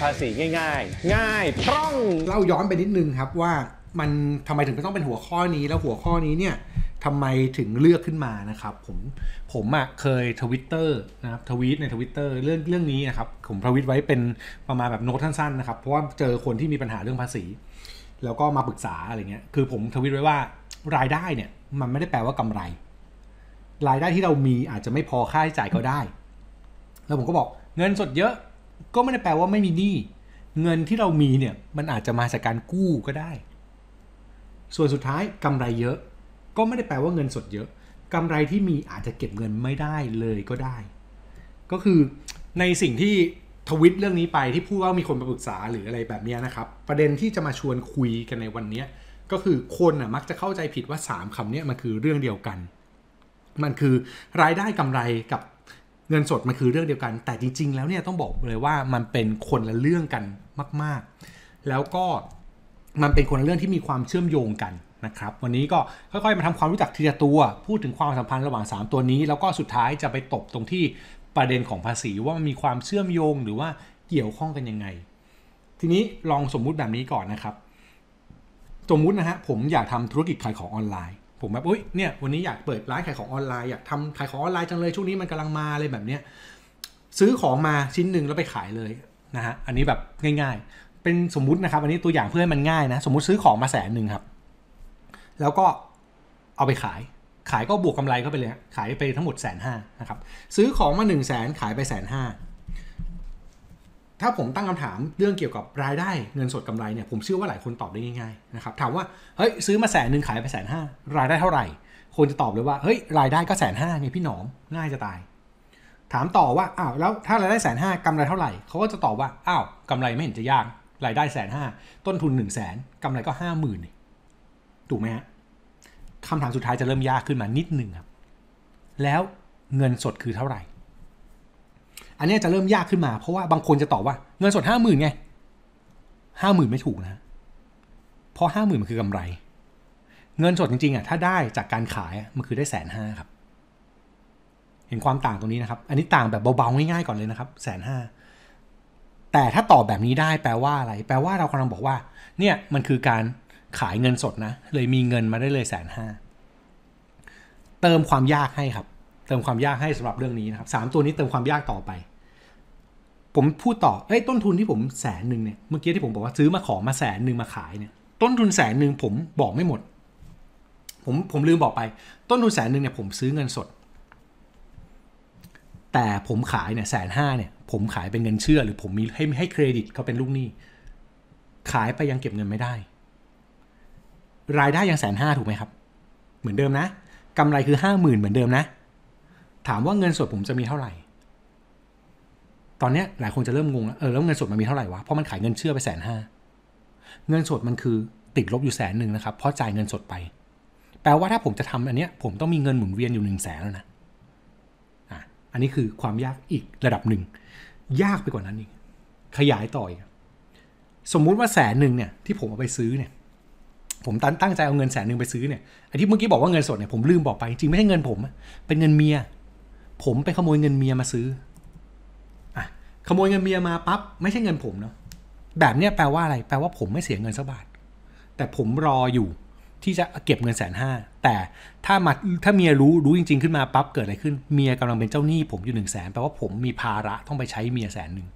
ภาษีง่าย ๆ ง่ายพร่องเล่าย้อนไปนิดนึงครับ ว่ามันทำไมถึงต้องเป็นหัวข้อนี้แล้วหัวข้อนี้เนี่ยทำไมถึงเลือกขึ้นมานะครับ ผมผมอะเคยทวิตเตอร์นะครับทวีตในทวิตเตอร์เรื่องเรื่องนี้นะครับผมทวิตไว้เป็นประมาณแบบโน้ตสั้นๆนะครับเพราะว่าเจอคนที่มีปัญหาเรื่องภาษี แล้วก็มาปรึกษาอะไรเงี้ยคือผมทวิตไว้ว่ารายได้เนี่ยมันไม่ได้แปลว่ากำไร รายได้ที่เรามีอาจจะไม่พอค่าใช้จ่ายก็ได้ แล้วผมก็บอกเงินสดเยอะก็ไม่ได้แปลว่าไม่มีหนี้เงินที่เรามีเนี่ยมันอาจจะมาจากการกู้ก็ได้ ส่วนสุดท้ายกำไรเยอะ ก็ไม่ได้แปลว่าเงินสดเยอะ กำไรที่มีอาจจะเก็บเงินไม่ได้เลยก็ได้ ก็คือในสิ่งที่ทวิตเรื่องนี้ไปที่พูดว่ามีคนมาปรึกษาหรืออะไรแบบนี้นะครับ ประเด็นที่จะมาชวนคุยกันในวันนี้ก็คือคนนะมักจะเข้าใจผิดว่า 3 คำนี้มันคือเรื่องเดียวกัน มันคือรายได้กำไรกับเงินสดมันคือเรื่องเดียวกัน แต่จริงๆ แล้วเนี่ยต้องบอกเลยว่ามันเป็นคนละเรื่องกันมากๆ แล้วก็มันเป็นคนละเรื่องที่มีความเชื่อมโยงกันนะครับ วันนี้ก็ค่อยๆ มาทำความรู้จักทีละตัว พูดถึงความสัมพันธ์ระหว่าง 3 ตัวนี้ แล้วก็สุดท้ายจะไปตบตรงที่ประเด็นของภาษีว่ามันมีความเชื่อมโยงหรือว่าเกี่ยวข้องกันยังไง ทีนี้ลองสมมุติแบบนี้ก่อนนะครับ สมมุตินะฮะผมอยากทำธุรกิจขายของออนไลน์ผมแบบอุ้ยเนี่ยวันนี้อยากเปิดร้านขายของ ออนไลน์ อยากทำขายของ ออนไลน์จังเลยช่วงนี้มันกำลังมาเลยแบบเนี้ยซื้อของมาชิ้นหนึ่งแล้วไปขายเลยนะฮะอันนี้แบบง่าย ๆ เป็นสมมุตินะครับอันนี้ตัวอย่างเพื่อให้มันง่ายนะสมมุติซื้อของมาแสนหนึ่งครับแล้วก็เอาไปขายขายก็บวกกาไรเข้าไปเลยขายไปทั้งหมดแสนห้านะครับซื้อของมา1นึ่งแสนขายไปแสนห้าถ้าผมตั้งคำถามเรื่องเกี่ยวกับ รายได้เงินสดกำไรเนี่ยผมเชื่อว่าหลายคนตอบได้ง่ายๆนะครับถามว่าเฮ้ยซื้อมาแสนหนึ่งขายไปแสนห้ารายได้เท่าไหร่คนจะตอบเลยว่าเฮ้ยรายได้ก็แสนห้าไงพี่หนอมง่ายจะตาย ถามต่อว่าอ้าวแล้วถ้ารายได้แสนห้ากำไรเท่าไหร่ เขาก็จะตอบว่าอ้าวกำไรไม่เห็นจะยาก รายได้แสนห้าต้นทุนหนึ่งแสนกำไรก็ห้าหมื่นถูกไหมฮะคำถามสุดท้ายจะเริ่มยากขึ้นมานิดนึงครับแล้วเงินสดคือเท่าไหร่อันนี้จะเริ่มยากขึ้นมา เพราะว่าบางคนจะตอบว่าเงินสดห้าหมื่นไงห้าหมื่นไม่ถูกนะเพราะห้าหมื่นมันคือกำไร เงินสดจริงๆอ่ะถ้าได้จากการขายมันคือได้แสนห้าครับ เห็นความต่างตรงนี้นะครับ อันนี้ต่างแบบเบาๆง่ายๆก่อนเลยนะครับแสนห้าแต่ถ้าตอบแบบนี้ได้แปลว่าอะไร แปลว่าเรากำลังบอกว่า เนี่ยมันคือการขายเงินสดนะเลยมีเงินมาได้เลยแสนห้าเติมความยากให้ครับเติมความยากให้สำหรับเรื่องนี้นะครับสามตัวนี้เติมความยากต่อไป ผมพูดต่อ เอ้ย ต้นทุนที่ผมแสนหนึ่งเนี่ย เมื่อกี้ที่ผมบอกว่าซื้อมาขอมาแสนหนึ่งมาขายเนี่ย ต้นทุนแสนหนึ่งผมบอกไม่หมด ผม ผมลืมบอกไป ต้นทุนแสนหนึ่งเนี่ยผมซื้อเงินสด แต่ผมขายเนี่ยแสนห้าเนี่ยผมขายเป็นเงินเชื่อ หรือผมมีให้ให้เครดิตเขาเป็นลูกหนี้ ขายไปยังเก็บเงินไม่ได้ รายได้ยังแสนห้าถูกไหมครับ เหมือนเดิมนะกำไรคือห้าหมื่นเหมือนเดิมนะถามว่าเงินสดผมจะมีเท่าไหร่ ตอนเนี้ยหลายคนจะเริ่มงงแล้วเออแล้วเงินสดมันมีเท่าไหร่วะ เพราะมันขายเงินเชื่อไปแสนห้า เงินสดมันคือติดลบอยู่แสนหนึ่งนะครับ เพราะจ่ายเงินสดไป แปลว่าถ้าผมจะทำอันเนี้ย ผมต้องมีเงินหมุนเวียนอยู่หนึ่งแสนแล้วนะอ่ะ อันนี้คือความยากอีกระดับหนึ่ง ยากไปกว่านั้นอีก ขยายต่ออีก สมมุติว่าแสนหนึ่งเนี่ย ที่ผมเอาไปซื้อเนี่ย ผมตั้งใจเอาเงินแสนหนึ่งไปซื้อเนี่ย ไอ้ที่เมื่อกี้บอกว่าเงินสดเนี่ยผมลืมบอกไป จริงไม่ใช่เงินผม เป็นเงินเมียผมไปขโมยเงินเมียมาซื้ออ่ะขโมยเงินเมียมาปั๊บไม่ใช่เงินผมเนาะ แบบเนี้ยแปลว่าอะไร แปลว่าผมไม่เสียเงินสักบาท แต่ผมรออยู่ที่จะเก็บเงินแสนห้าแต่ถ้ามาถ้าเมียรู้ รู้จริง ๆขึ้นมาปั๊บเกิดอะไรขึ้น เมียกำลังเป็นเจ้าหนี้ผมอยู่หนึ่งแสนแปลว่าผมมีภาระต้องไปใช้เมียแสนหนึ่ง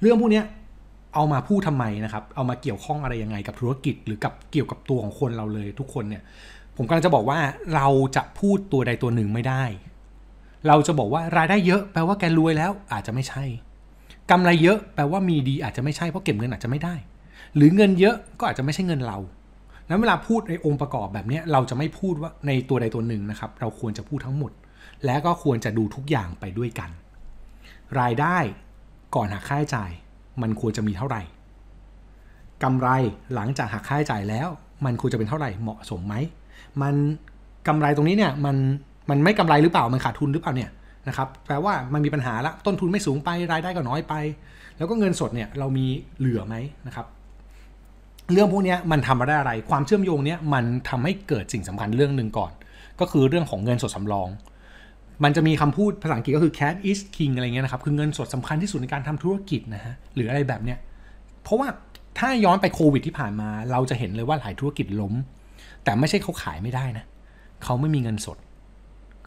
เรื่องพวกเนี้ยเอามาพูดทำไมนะครับ เอามาเกี่ยวข้องอะไรยังไงกับธุรกิจหรือกับเกี่ยวกับตัวของคนเราเลยทุกคนเนี่ย ผมกำลังจะบอกว่าเราจะพูดตัวใดตัวหนึ่งไม่ได้เราจะบอกว่ารายได้เยอะแปลว่าแกรวยแล้วอาจจะไม่ใช่ กำไรเยอะแปลว่ามีดีอาจจะไม่ใช่เพราะเก็บเงินอาจจะไม่ได้ หรือเงินเยอะก็อาจจะไม่ใช่เงินเราแล้วเวลาพูดในองค์ประกอบแบบนี้เราจะไม่พูดว่าในตัวใดตัวหนึ่งนะครับเราควรจะพูดทั้งหมด และก็ควรจะดูทุกอย่างไปด้วยกัน รายได้ก่อนหักค่าใช้จ่าย มันควรจะมีเท่าไหร่กำไรหลังจากหักค่าใช้จ่ายแล้ว มันควรจะเป็นเท่าไหร่เหมาะสมไหมมันกำไรตรงนี้เนี่ยมันมันไม่กำไรหรือเปล่า มันขาดทุนหรือเปล่าเนี่ยนะครับ แปลว่ามันมีปัญหาละต้นทุนไม่สูงไป รายได้ก็น้อยไป แล้วก็เงินสดเนี่ยเรามีเหลือไหมนะครับ เรื่องพวกนี้มันทำมาได้อะไร ความเชื่อมโยงเนี้ยมันทำให้เกิดสิ่งสำคัญเรื่องหนึ่งก่อน ก็คือเรื่องของเงินสดสำรอง มันจะมีคำพูด ภาษาอังกฤษก็คือ cash is king อะไรเงี้ยนะครับ คือเงินสดสำคัญที่สุดในการทำธุรกิจนะฮะ หรืออะไรแบบเนี้ย เพราะว่าถ้าย้อนไปโควิดที่ผ่านมา เราจะเห็นเลยว่าหลายธุรกิจล้ม แต่ไม่ใช่เขาขายไม่ได้นะเขาไม่มีเงินสด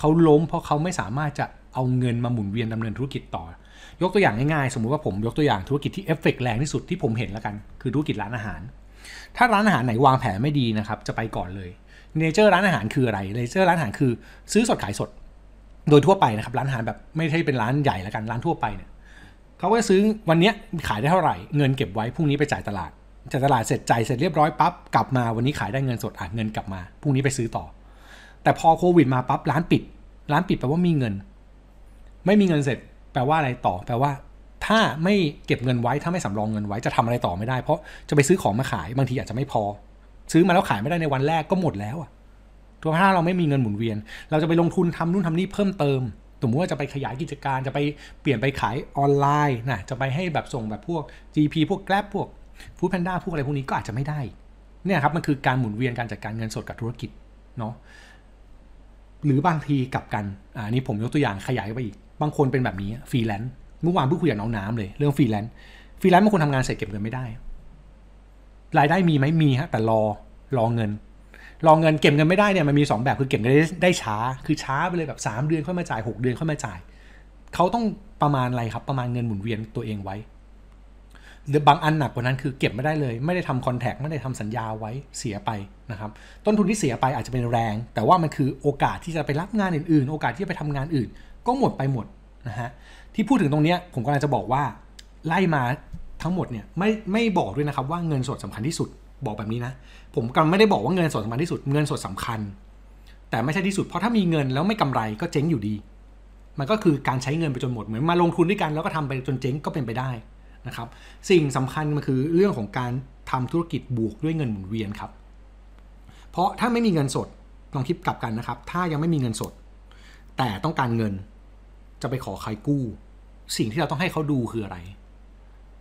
เขาล้มเพราะเขาไม่สามารถจะเอาเงินมาหมุนเวียนดำเนินธุรกิจต่อ ยกตัวอย่างง่าย ๆ สมมุติว่าผมยกตัวอย่างธุรกิจที่เอฟเฟกแรงที่สุดที่ผมเห็นแล้วกัน คือธุรกิจร้านอาหารถ้าร้านอาหารไหนวางแผนไม่ดีนะครับจะไปก่อนเลยเนเจอร์ร้านอาหารคืออะไรเนเจอร์ร้านอาหารคือซื้อสดขายสดโดยทั่วไปนะครับร้านอาหารแบบไม่ใช่เป็นร้านใหญ่ละกันร้านทั่วไปเนี่ยเขาก็ซื้อวันนี้ขายได้เท่าไหร่ เงินเก็บไว้พรุ่งนี้ไปจ่ายตลาดจ่ายตลาดเสร็จจ่ายเสร็จเรียบร้อยปั๊บกลับมาวันนี้ขายได้เงินสดอ่ะเงินกลับมาพรุ่งนี้ไปซื้อต่อแต่พอโควิดมาปั๊บร้านปิด ร้านปิดแปลว่ามีเงิน ไม่มีเงินเสร็จ แปลว่าอะไรต่อ แปลว่าถ้าไม่เก็บเงินไว้ ถ้าไม่สำรองเงินไว้จะทำอะไรต่อไม่ได้เพราะจะไปซื้อของมาขาย บางทีอาจจะไม่พอ ซื้อมาแล้วขายไม่ได้ในวันแรกก็หมดแล้วอะตัวถ้า เราไม่มีเงินหมุนเวียน เราจะไปลงทุนทำนู่นทำนี่เพิ่มเติมสมมติว่าจะไปขยายกิจการจะไปเปลี่ยนไปขายออนไลน์นะจะไปให้แบบส่งแบบพวก GP พวกแกลบพวกู o ดแพนด้าพวกอะไรพวกนี้ก็อาจจะไม่ได้ เนี่ยครับมันคือการหมุนเวียนการจัดการเงินสดกับธุรกิจ เนาะหรือบางทีกลับกันอันนี้ผมยกตัวอย่างขยายไปอีก บางคนเป็นแบบนี้ฟรีแลนซ์เมื่อวานเพิ่งคุยกับน้องน้ำเลยเรื่องฟรีแลนซ์ฟรีแลนซ์บางคนทำงานเสร็จเก็บเงินไม่ได้รายได้มีไหมมีฮะ แต่รอรอเงิน รอเงินเก็บเงินไม่ได้เนี่ย มันมี 2 แบบคือเก็บเงินได้ช้าคือช้าไปเลยแบบ3เดือนค่อยมาจ่าย 6 เดือนค่อยมาจ่าย เขาต้องประมาณอะไรครับประมาณเงินหมุนเวียนตัวเองไว้หรือบางอันหนักกว่านั้นคือเก็บไม่ได้เลย ไม่ได้ทำคอนแทคไม่ได้ทำสัญญาไว้เสียไปนะครับต้นทุนที่เสียไปอาจจะเป็นแรง แต่ว่ามันคือโอกาสที่จะไปรับงานอื่นๆ โอกาสที่จะไปทำงานอื่น ก็หมดไปหมดนะฮะที่พูดถึงตรงนี้ผมกำลังจะบอกว่าไล่มาทั้งหมดเนี่ยไม่ไม่บอกด้วยนะครับว่าเงินสดสำคัญที่สุดบอกแบบนี้นะ ผมกำลังไม่ได้บอกว่าเงินสดสำคัญที่สุดเงินสดสำคัญ แต่ไม่ใช่ที่สุดเพราะถ้ามีเงินแล้วไม่กำไรก็เจ๊งอยู่ดี มันก็คือการใช้เงินไปจนหมดเหมือนมาลงทุนด้วยกันแล้วก็ทำไปจนเจ๊งก็เป็นไปได้นะครับสิ่งสำคัญมันคือเรื่องของการทำธุรกิจบวกด้วยเงินหมุนเวียนครับ เพราะถ้าไม่มีเงินสดลองคิดกลับกันนะครับ ถ้ายังไม่มีเงินสด แต่ต้องการเงิน จะไปขอใครกู้ สิ่งที่เราต้องให้เขาดูคืออะไร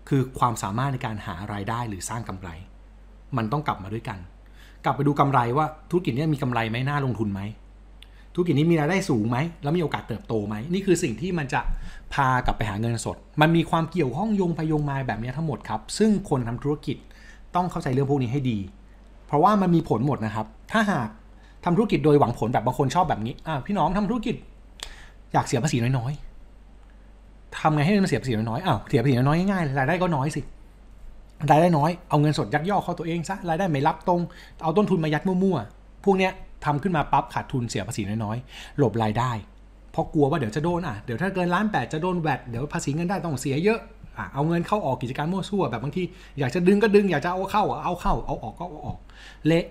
คือความสามารถในการหารายได้หรือสร้างกำไร มันต้องกลับมาด้วยกัน กลับไปดูกำไรว่าธุรกิจนี้มีกำไรไหมน่าลงทุนไหมธุรกิจนี้มีรายได้สูงไหม แล้วมีโอกาสเติบโตไหมนี่คือสิ่งที่มันจะพากลับไปหาเงินสด มันมีความเกี่ยวข้องโยงไปยงมาแบบนี้ทั้งหมดครับ ซึ่งคนทำธุรกิจต้องเข้าใจเรื่องพวกนี้ให้ดี เพราะว่ามันมีผลหมดนะครับ ถ้าหากทำธุรกิจโดยหวังผลแบบบางคนชอบแบบนี้อ่าพี่น้อง ทำธุรกิจอยากเสียภาษีน้อยๆทำไงให้มันเสียภาษีน้อยๆ อ้าว เสียภาษีน้อยๆ ง่ายๆ รายได้ก็น้อยสิ รายได้น้อย เอาเงินสดยักยอกเข้าตัวเองซะ รายได้ไม่รับตรง เอาต้นทุนมายัดมั่วๆ พวกเนี้ยทำขึ้นมาปั๊บขาดทุนเสียภาษีน้อยๆหลบรายได้ เพราะกลัวว่าเดี๋ยวจะโดนอ่ะ เดี๋ยวถ้าเกินล้านแปดจะโดนแวดเดี๋ยวภาษีเงินได้ต้องเสียเยอะ อ่ะ เอาเงินเข้าออกกิจการมั่วซั่วแบบบางทีอยากจะดึงก็ดึง อยากจะเอาเข้าเอาเข้า เอาออกก็เอาออก เละ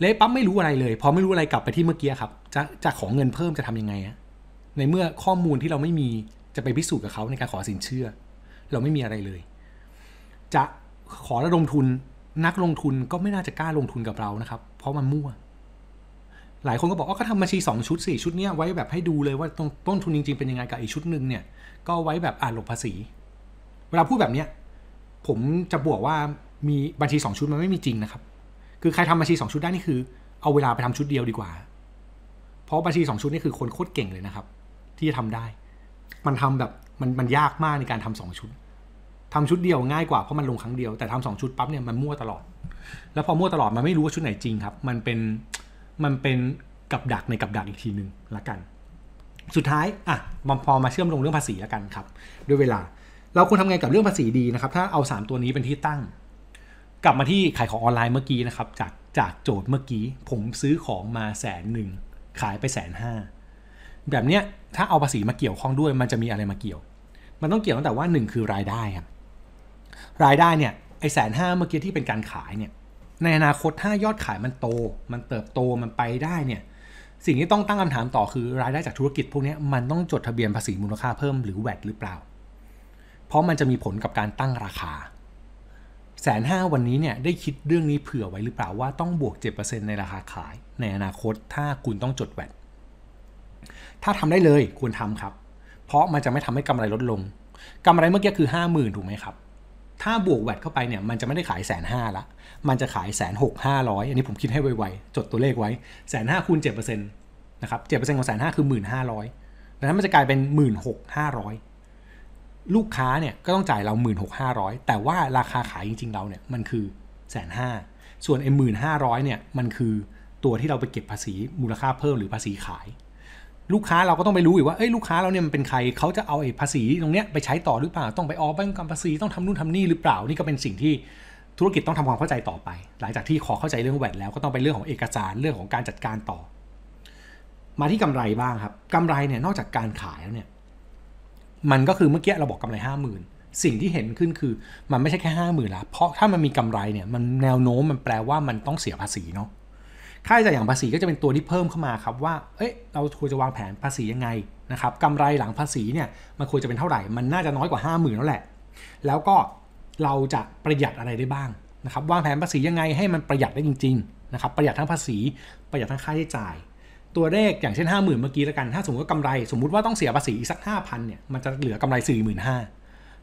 เละปั๊บไม่รู้อะไรเลยพอไม่รู้อะไรกลับไปที่เมื่อกี้ครับ จะจะขอเงินเพิ่มจะทํำยังไงะในเมื่อข้อมูลที่เราไม่มีจะไปพิสูจน์กับเขาในการขอสินเชื่อ เราไม่มีอะไรเลย จะขอระดมทุนนักลงทุนก็ไม่น่าจะกล้าลงทุนกับเรานะครับ เพราะมันมั่วหลายคนก็บอกว่าก็ทำบัญชี2ชุด4ชุดเนี้ยไว้แบบให้ดูเลยว่าตต้นทุนจริงๆเป็นยังไงกับอีกชุดหนึ่งเนี่ย ก็ไว้แบบอ่านหลบภาษี เวลาพูดแบบเนี้ยผมจะบวกว่ามีบัญชี2ชุดมันไม่มีจริงนะครับ คือใครทำบัญชี2ชุดได้นี่คือเอาเวลาไปทำชุดเดียวดีกว่า เพราะบัญชี2ชุดนี่คือคนโคตรเก่งเลยนะครับ ที่จะทำได้ มันทำแบบมันมันยากมากในการทำ2ชุด ทำชุดเดียวง่ายกว่าเพราะมันลงครั้งเดียวแต่ทำ2ชุดปั๊บเนี่ยมันมั่วตลอด แล้วพอมั่วตลอดมันไม่รู้ว่าชุดไหนจริงครับ มันเป็นมันเป็นกับดักในกับดักอีกทีหนึ่งละกัน สุดท้ายอ่ะมพอมาเชื่อมลงเรื่องภาษีละกันครับ ด้วยเวลาเราควรทำไงกับเรื่องภาษีดีนะครับ ถ้าเอา 3 ตัวนี้เป็นที่ตั้ง กลับมาที่ขายของออนไลน์เมื่อกี้นะครับจากจากโจทย์เมื่อกี้ผมซื้อของมาแสนหนึ่งขายไปแสนห้าแบบเนี้ยถ้าเอาภาษีมาเกี่ยวข้องด้วย มันจะมีอะไรมาเกี่ยว มันต้องเกี่ยวตั้งแต่ว่า 1 คือรายได้ครับรายได้เนี่ยไอแสนห้าเมื่อกี้ที่เป็นการขายเนี่ยในอนาคตถ้ายอดขายมันโตมันเติบโตมันไปได้เนี่ยสิ่งที่ต้องตั้งคำถามต่อคือรายได้จากธุรกิจพวกนี้มันต้องจดทะเบียนภาษีมูลค่าเพิ่มหรือแวดหรือเปล่า เพราะมันจะมีผลกับการตั้งราคาแสนห้าวันนี้เนี่ยได้คิดเรื่องนี้เผื่อไว้หรือเปล่าว่า ต้องบวก 7%ในราคาขาย ในอนาคตถ้าคุณต้องจดแวดถ้าทำได้เลยควรทำครับ เพราะมันจะไม่ทำให้กำไรลดลง กำไรเมื่อกี้คือ 50,000 ถูกไหมครับถ้าบวกแวดเข้าไปเนี่ยมันจะไม่ได้ขายแสนห้าละ มันจะขายแสนหกห้าร้อยอันนี้ผมคิดให้ไวๆจดตัวเลขไว้แสนห้าคูณเจ็ดเปอร์เซ็นต์นะครับเจ็ดเปอร์เซ็นต์ของแสนห้าคือหมื่นห้าร้อยดังนั้นมันจะกลายเป็นหมื่นหกห้าร้อยลูกค้าเนี่ยก็ต้องจ่ายเราหมื่นหกห้าร้อยแต่ว่าราคาขายจริงๆ เราเนี่ยมันคือแสนห้าส่วนไอ้หมื่นห้าร้อยเนี่ยมันคือตัวที่เราไปเก็บภาษีมูลค่าเพิ่มหรือภาษีขายลูกค้าเราก็ต้องไปรู้อีกว่าเอ้ยลูกค้าเราเนี่ยมันเป็นใคร เขาจะเอาเอ้ภาษี ตรงเนี้ยไปใช้ต่อหรือเปล่า ต้องไปออกใบกำภาษีต้องทำนู่นทำนี่หรือเปล่า นี่ก็เป็นสิ่งที่ธุรกิจต้องทำความเข้าใจต่อไป หลังจากที่ขอเข้าใจเรื่องแวนแล้วก็ต้องไปเรื่องของเอกสารเรื่องของการจัดการต่อ มาที่กำไรบ้างครับกำไรเนี่ยนอกจากการขายแล้วเนี่ย มันก็คือเมื่อกี้เราบอกกำไรห้าหมื่นสิ่งที่เห็นขึ้นคือมันไม่ใช่แค่ห้าหมื่นละเพราะถ้ามันมีกำไรเนี่ยมันแนวโน้มมันแปลว่ามันต้องเสียภาษีเนาะค่าใช้จ่ายอย่างภาษีก็จะเป็นตัวที่เพิ่มเข้ามาครับว่า เอ้ยเราควรจะวางแผนภาษียังไงนะครับกำไรหลังภาษีเนี่ยมันควรจะเป็นเท่าไหร่ มันน่าจะน้อยกว่า 5 0,000แล้วแหละ แล้วก็เราจะประหยัดอะไรได้บ้างนะครับวางแผนภาษียังไงให้มันประหยัดได้จริงๆนะครับ ประหยัดทั้งภาษี ประหยัดทั้งค่าใช้จ่าย ตัวเลขอย่างเช่น 5 0,000 เมื่อกี้แล้วกัน ถ้าสมมติว่ากำไร สมมุติว่าต้องเสียภาษีอีกสัก 5,000เนี่ย มันจะเหลือกำไร4 5 0 0 0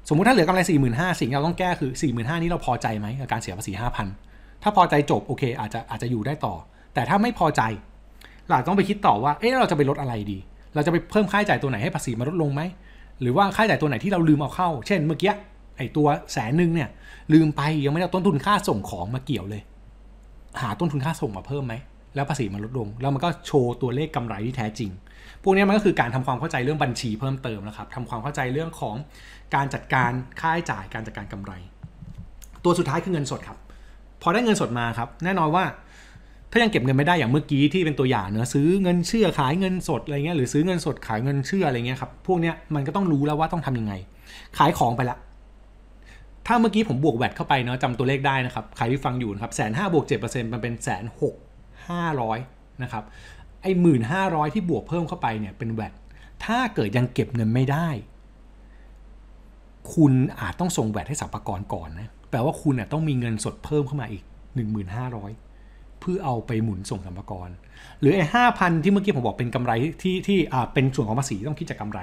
สมมุติถ้าเหลือกำไร4 5 0 0 0สิ่งที่เราต้องแก้คือ4 5 0 0 0 นี้เราพอใจไหมกับการเสียภาษี5,000 ถ้าพอใจจบโอเคอาจจะอาจจะอยู่ได้ต่อแต่ถ้าไม่พอใจเราต้องไปคิดต่อว่าเอ๊ะเราจะไปลดอะไรดี เราจะไปเพิ่มค่าใช้จ่ายตัวไหนให้ภาษีมาลดลงไหม หรือว่าค่าใช้จ่ายตัวไหนที่เราลืมเอาเข้า เช่น เมื่อกี้ไอตัวแสนหนึ่งเนี่ย ลืมไปยังไม่ได้ต้นทุนค่าส่งของมาเกี่ยวเลย หาต้นทุนค่าส่งมาเพิ่มไหมแล้วภาษีมาลดลง แล้วมันก็โชว์ตัวเลขกำไรที่แท้จริงพวกนี้มันก็คือการทำความเข้าใจเรื่องบัญชีเพิ่มเติมนะครับทำความเข้าใจเรื่องของการจัดการค่าใช้จ่ายการจัดการกำไร ตัวสุดท้ายคือเงินสดครับ พอได้เงินสดมาครับ แน่นอนว่าถายังเก็บเงินไม่ได้อย่างเมื่อกี้ที่เป็นตัวอย่างเนอะซื้อเงินเชื่อขายเงินสดอะไรเงี้ยหรือซื้อเงินสดขายเงินเชื่ออะไรเงี้ยครับพวกเนี้ยมันก็ต้องรู้แล้วว่าต้องทํำยังไง ขายของไปละ ถ้าเมื่อกี้ผมบวกแวดเข้าไปเนาะจำตัวเลขได้นะครับใครที่ฟังอยู่นะครับแสนห้าบวกเจ็ดเปอร์เซ็นต์มันเป็นแสนหกห้าร้อยนะครับไอหมื่นห้าร้อยที่บวกเพิ่มเข้าไปเนี่ยเป็นแวดถ้าเกิดยังเก็บเงินไม่ได้ คุณอาจต้องส่งแวดให้สรรพากรก่อนนะแปลว่าคุณต้องมีเงินสดเพิ่มเข้ามาอีกหหหนนึ่่งมื้าร้อยเพื่อเอาไปหมุนส่งสัมภาระหรือไอ้ห้าพันที่เมื่อกี้ผมบอกเป็นกำไรที่ที่อ่าเป็นส่วนของภาษีต้องคิดจากกาไร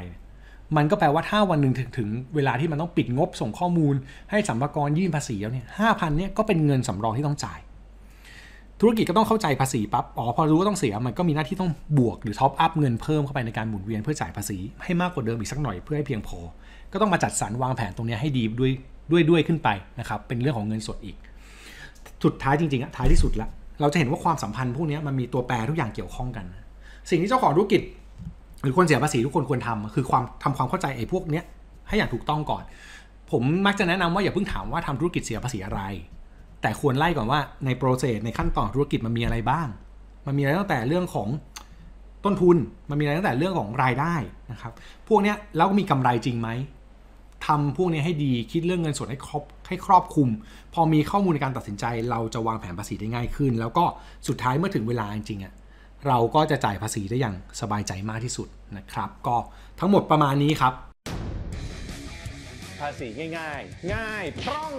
มันก็แปลว่าถ้าวันหนึ่งถึงถงเวลาที่มันต้องปิดงบส่งข้อมูล ให้สัมภาระยื่นภาษีแล้วเนี่ยห้าพันเนี่ยก็เป็นเงินสำรองที่ต้องจ่าย ธุรกิจก็ต้องเข้าใจภาษีปั๊บ อ๋อพอรู้ว่าต้องเสียมันก็มีหน้าที่ต้องบวกหรือท็อปอัพเงินเพิ่มเข้าไปในการหมุนเวียนเพื่อจ่ายภาษีให้มากกว่าเดิมอีกสักหน่อยเพื่อให้เพียงพอ ก็ต้องมาจัดสรรวางแผนตรงนี้ให้ดีด้วยด้วยด้วยขึ้นไปนะครับเป็นเรื่องของเงินสดอีกสุดท้ายจริงๆอะท้ายที่สุดละเราจะเห็นว่าความสัมพันธ์ พวกนี้มันมีตัวแปรทุกอย่างเกี่ยวข้องกัน สิ่งที่เจ้าของธุรกิจหรือคนเสียภาษีทุกคนควรทำคือความทำความเข้าใจไอ้พวกนี้ให้อย่างถูกต้องก่อน ผมมักจะแนะนำว่าอย่าเพิ่งถามว่าทำธุรกิจเสียภาษีอะไร แต่ควรไล่ก่อนว่าในโปรเซสในขั้นตอนธุรกิจมันมีอะไรบ้าง มันมีอะไรตั้งแต่เรื่องของต้นทุน มันมีอะไรตั้งแต่เรื่องของรายได้นะครับ พวกนี้แล้วมีกำไรจริงไหมทำพวกนี้ให้ดีคิดเรื่องเงินสดให้ครอบให้ครอบคลุม พอมีข้อมูลในการตัดสินใจ เราจะวางแผนภาษีได้ง่ายขึ้น แล้วก็สุดท้ายเมื่อถึงเวลาจริงๆอะเราก็จะจ่ายภาษีได้อย่างสบายใจมากที่สุดนะครับ ก็ทั้งหมดประมาณนี้ครับ ภาษีง่าย ๆ ง่ายพร่อง